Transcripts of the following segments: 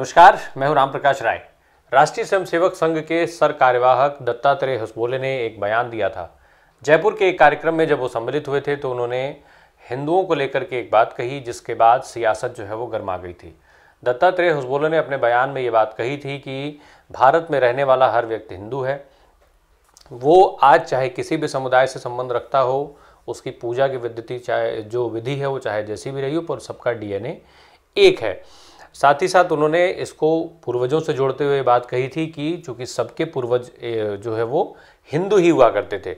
नमस्कार मैं हूं राम प्रकाश राय राष्ट्रीय स्वयंसेवक संघ के सर कार्यवाहक दत्तात्रेय हसबोले ने एक बयान दिया था जयपुर के एक कार्यक्रम में जब वो सम्मिलित हुए थे तो उन्होंने हिंदुओं को लेकर के एक बात कही जिसके बाद सियासत जो है वो गर्मा गई थी दत्तात्रेय हसबोले ने अपने बयान में ये बात कही थी कि भारत में रहने वाला हर व्यक्ति हिंदू है वो आज चाहे किसी भी समुदाय से संबंध रखता हो उसकी पूजा की विद्युति चाहे जो विधि है वो चाहे जैसी भी रही हो पर सबका डीएनए एक है साथ ही साथ उन्होंने इसको पूर्वजों से जोड़ते हुए बात कही थी कि चूँकि सबके पूर्वज जो है वो हिंदू ही हुआ करते थे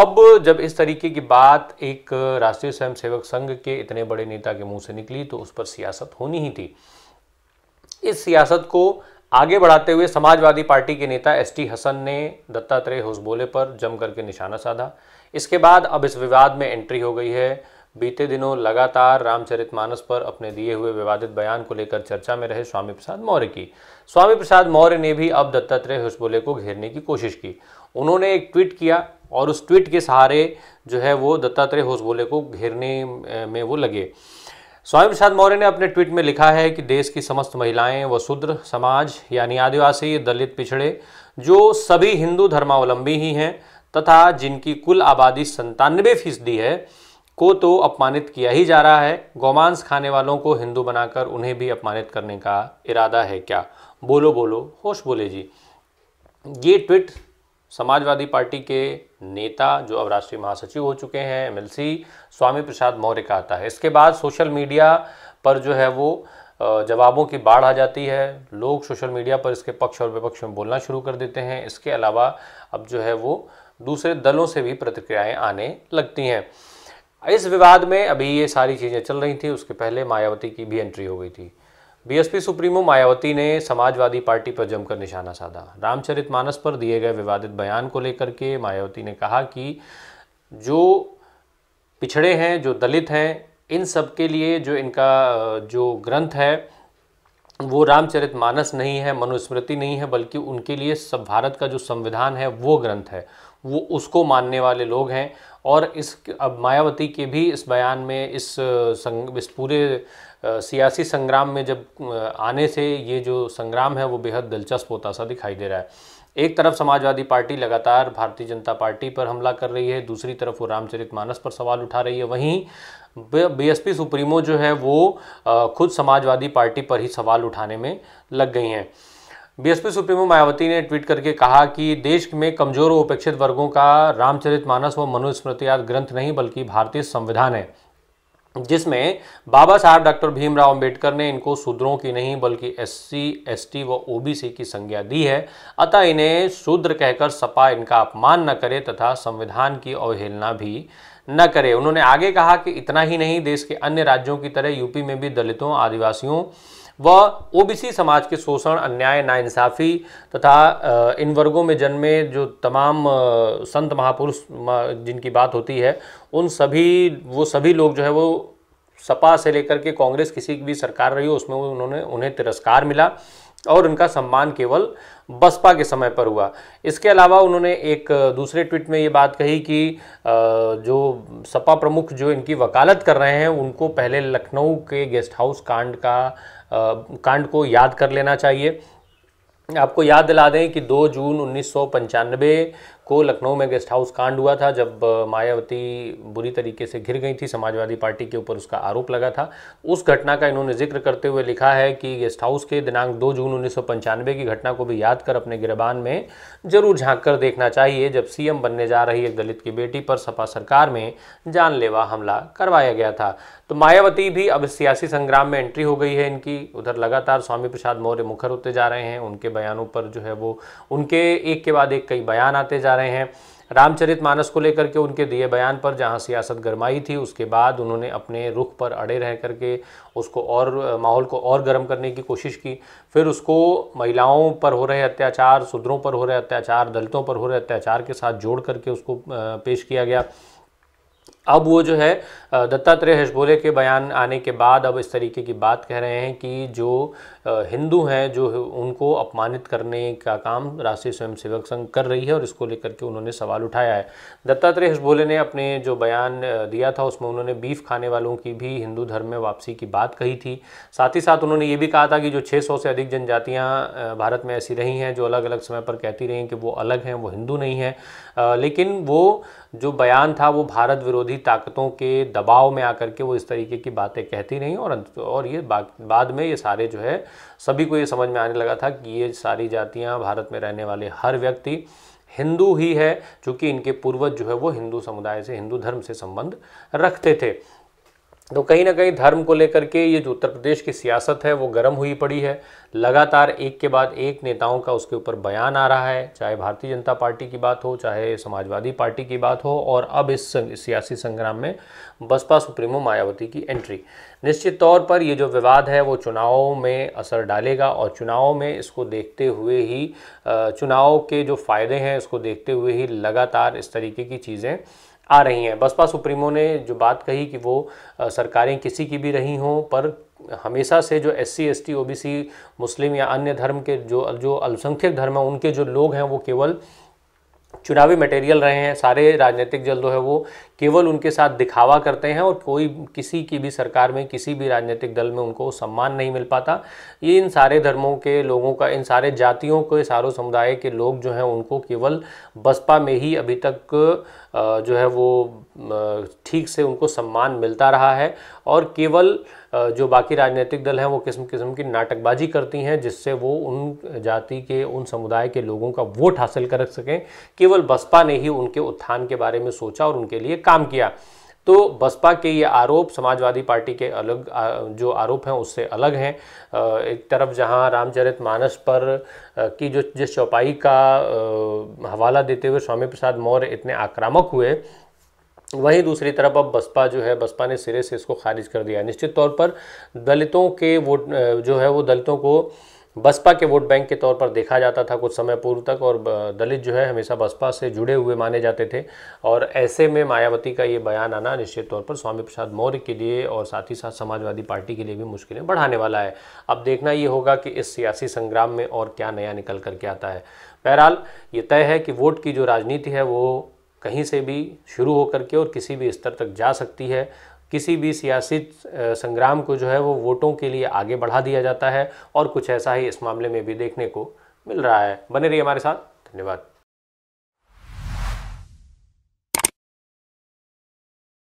अब जब इस तरीके की बात एक राष्ट्रीय स्वयंसेवक संघ के इतने बड़े नेता के मुंह से निकली तो उस पर सियासत होनी ही थी इस सियासत को आगे बढ़ाते हुए समाजवादी पार्टी के नेता एस टी हसन ने दत्तात्रेय होसबोले पर जम करके निशाना साधा इसके बाद अब इस विवाद में एंट्री हो गई है बीते दिनों लगातार रामचरितमानस पर अपने दिए हुए विवादित बयान को लेकर चर्चा में रहे स्वामी प्रसाद मौर्य की स्वामी प्रसाद मौर्य ने भी अब दत्तात्रेय हुसबोले को घेरने की कोशिश की उन्होंने एक ट्वीट किया और उस ट्वीट के सहारे जो है वो दत्तात्रेय हुसबोले को घेरने में वो लगे स्वामी प्रसाद मौर्य ने अपने ट्वीट में लिखा है कि देश की समस्त महिलाएं व शूद्र समाज यानी आदिवासी दलित पिछड़े जो सभी हिंदू धर्मावलंबी ही हैं तथा जिनकी कुल आबादी संतानवे फीसदी है को तो अपमानित किया ही जा रहा है गोमांस खाने वालों को हिंदू बनाकर उन्हें भी अपमानित करने का इरादा है क्या बोलो बोलो होश बोले जी ये ट्वीट समाजवादी पार्टी के नेता जो अब राष्ट्रीय महासचिव हो चुके हैं एमएलसी स्वामी प्रसाद मौर्य का आता है इसके बाद सोशल मीडिया पर जो है वो जवाबों की बाढ़ आ जाती है लोग सोशल मीडिया पर इसके पक्ष और विपक्ष में बोलना शुरू कर देते हैं इसके अलावा अब जो है वो दूसरे दलों से भी प्रतिक्रियाएं आने लगती हैं इस विवाद में अभी ये सारी चीज़ें चल रही थी उसके पहले मायावती की भी एंट्री हो गई थी बीएसपी सुप्रीमो मायावती ने समाजवादी पार्टी पर जमकर निशाना साधा रामचरित मानस पर दिए गए विवादित बयान को लेकर के मायावती ने कहा कि जो पिछड़े हैं जो दलित हैं इन सब के लिए जो इनका जो ग्रंथ है वो रामचरित मानस नहीं है मनुस्मृति नहीं है बल्कि उनके लिए सब भारत का जो संविधान है वो ग्रंथ है वो उसको मानने वाले लोग हैं और इस अब मायावती के भी इस बयान में इस संग इस पूरे सियासी संग्राम में जब आने से ये जो संग्राम है वो बेहद दिलचस्प होता सा दिखाई दे रहा है एक तरफ समाजवादी पार्टी लगातार भारतीय जनता पार्टी पर हमला कर रही है दूसरी तरफ वो रामचरित मानस पर सवाल उठा रही है वहीं बीएसपी सुप्रीमो जो है वो खुद समाजवादी पार्टी पर ही सवाल उठाने में लग गई हैं बीएसपी सुप्रीमो मायावती ने ट्वीट करके कहा कि देश में कमजोर व उपेक्षित वर्गों का रामचरित मानस व मनुस्मृति आदि ग्रंथ नहीं बल्कि भारतीय संविधान है जिसमें बाबा साहब डॉक्टर भीमराव अंबेडकर ने इनको शूद्रों की नहीं बल्कि एससी, एसटी व ओबीसी की संज्ञा दी है अतः इन्हें शूद्र कहकर सपा इनका अपमान न करे तथा संविधान की अवहेलना भी न करे उन्होंने आगे कहा कि इतना ही नहीं देश के अन्य राज्यों की तरह यूपी में भी दलितों आदिवासियों वह ओबीसी समाज के शोषण अन्याय नाइंसाफ़ी तथा इन वर्गों में जन्मे जो तमाम संत महापुरुष जिनकी बात होती है उन सभी वो सभी लोग जो है वो सपा से लेकर के कांग्रेस किसी की भी सरकार रही हो उसमें उन्होंने उन्हें तिरस्कार मिला और उनका सम्मान केवल बसपा के समय पर हुआ इसके अलावा उन्होंने एक दूसरे ट्वीट में ये बात कही कि जो सपा प्रमुख जो इनकी वकालत कर रहे हैं उनको पहले लखनऊ के गेस्ट हाउस कांड का कांड को याद कर लेना चाहिए आपको याद दिला दें कि 2 जून उन्नीस को लखनऊ में गेस्ट हाउस कांड हुआ था जब मायावती बुरी तरीके से घिर गई थी समाजवादी पार्टी के ऊपर उसका आरोप लगा था उस घटना का इन्होंने जिक्र करते हुए लिखा है कि गेस्ट हाउस के दिनांक 2 जून उन्नीस की घटना को भी याद कर अपने गिरबान में जरूर झांक कर देखना चाहिए जब सीएम बनने जा रही एक दलित की बेटी पर सपा सरकार में जानलेवा हमला करवाया गया था तो मायावती भी अब सियासी संग्राम में एंट्री हो गई है इनकी उधर लगातार स्वामी प्रसाद मौर्य मुखर होते जा रहे हैं उनके बयानों पर जो है वो उनके एक के बाद एक कई बयान आते जा जा रहे हैं रामचरित मानस को लेकर के उनके दिए बयान पर जहां सियासत गरमाई थी उसके बाद उन्होंने अपने रुख पर अड़े रह करके उसको और माहौल को और गर्म करने की कोशिश की फिर उसको महिलाओं पर हो रहे अत्याचार शूद्रों पर हो रहे अत्याचार दलितों पर हो रहे अत्याचार के साथ जोड़ करके उसको पेश किया गया अब वो जो है दत्तात्रेय हजबोले के बयान आने के बाद अब इस तरीके की बात कह रहे हैं कि जो हिंदू हैं जो उनको अपमानित करने का काम राष्ट्रीय स्वयंसेवक संघ कर रही है और इसको लेकर के उन्होंने सवाल उठाया है दत्तात्रेय हजबोले ने अपने जो बयान दिया था उसमें उन्होंने बीफ खाने वालों की भी हिंदू धर्म में वापसी की बात कही थी साथ ही साथ उन्होंने ये भी कहा था कि जो छः से अधिक जनजातियाँ भारत में ऐसी रही हैं जो अलग अलग समय पर कहती रही कि वो अलग हैं वो हिंदू नहीं हैं लेकिन वो जो बयान था वो भारत विरोधी विरोधी ताकतों के दबाव में आकर के वो इस तरीके की बातें कहती नहीं और और ये बाद में ये सारे जो है सभी को ये समझ में आने लगा था कि ये सारी जातियाँ भारत में रहने वाले हर व्यक्ति हिंदू ही है क्योंकि इनके पूर्वज जो है वो हिंदू समुदाय से हिंदू धर्म से संबंध रखते थे तो कहीं ना कहीं धर्म को लेकर के ये जो उत्तर प्रदेश की सियासत है वो गर्म हुई पड़ी है लगातार एक के बाद एक नेताओं का उसके ऊपर बयान आ रहा है चाहे भारतीय जनता पार्टी की बात हो चाहे समाजवादी पार्टी की बात हो और अब इस सियासी संग्राम में बसपा सुप्रीमो मायावती की एंट्री निश्चित तौर पर ये जो विवाद है वो चुनावों में असर डालेगा और चुनाव में इसको देखते हुए ही चुनाव के जो फ़ायदे हैं इसको देखते हुए ही लगातार इस तरीके की चीज़ें आ रही हैं बसपा सुप्रीमो ने जो बात कही कि वो सरकारें किसी की भी रही हों पर हमेशा से जो S C S T O B C मुस्लिम या अन्य धर्म के जो जो अल्पसंख्यक धर्म हैं उनके जो लोग हैं वो केवल चुनावी मटेरियल रहे हैं सारे राजनीतिक दल जो है वो केवल उनके साथ दिखावा करते हैं और कोई किसी की भी सरकार में किसी भी राजनीतिक दल में उनको सम्मान नहीं मिल पाता ये इन सारे धर्मों के लोगों का इन सारे जातियों के सारों समुदाय के लोग जो हैं उनको केवल बसपा में ही अभी तक जो है वो ठीक से उनको सम्मान मिलता रहा है और केवल जो बाकी राजनीतिक दल हैं वो किस्म किस्म की नाटकबाजी करती हैं जिससे वो उन जाति के उन समुदाय के लोगों का वोट हासिल कर सकें केवल बसपा ने ही उनके उत्थान के बारे में सोचा और उनके लिए काम किया तो बसपा के ये आरोप समाजवादी पार्टी के अलग जो आरोप हैं उससे अलग हैं एक तरफ जहां रामचरित मानस पर की जो जिस चौपाई का हवाला देते हुए स्वामी प्रसाद मौर्य इतने आक्रामक हुए वहीं दूसरी तरफ अब बसपा जो है बसपा ने सिरे से इसको खारिज कर दिया निश्चित तौर पर दलितों के वोट जो है वो दलितों को बसपा के वोट बैंक के तौर पर देखा जाता था कुछ समय पूर्व तक और दलित जो है हमेशा बसपा से जुड़े हुए माने जाते थे और ऐसे में मायावती का ये बयान आना निश्चित तौर पर स्वामी प्रसाद मौर्य के लिए और साथ ही साथ समाजवादी पार्टी के लिए भी मुश्किलें बढ़ाने वाला है अब देखना ये होगा कि इस सियासी संग्राम में और क्या नया निकल करके आता है बहरहाल ये तय है कि वोट की जो राजनीति है वो कहीं से भी शुरू होकर के और किसी भी स्तर तक जा सकती है किसी भी सियासी संग्राम को जो है वो वोटों के लिए आगे बढ़ा दिया जाता है और कुछ ऐसा ही इस मामले में भी देखने को मिल रहा है बने रहिए हमारे साथ धन्यवाद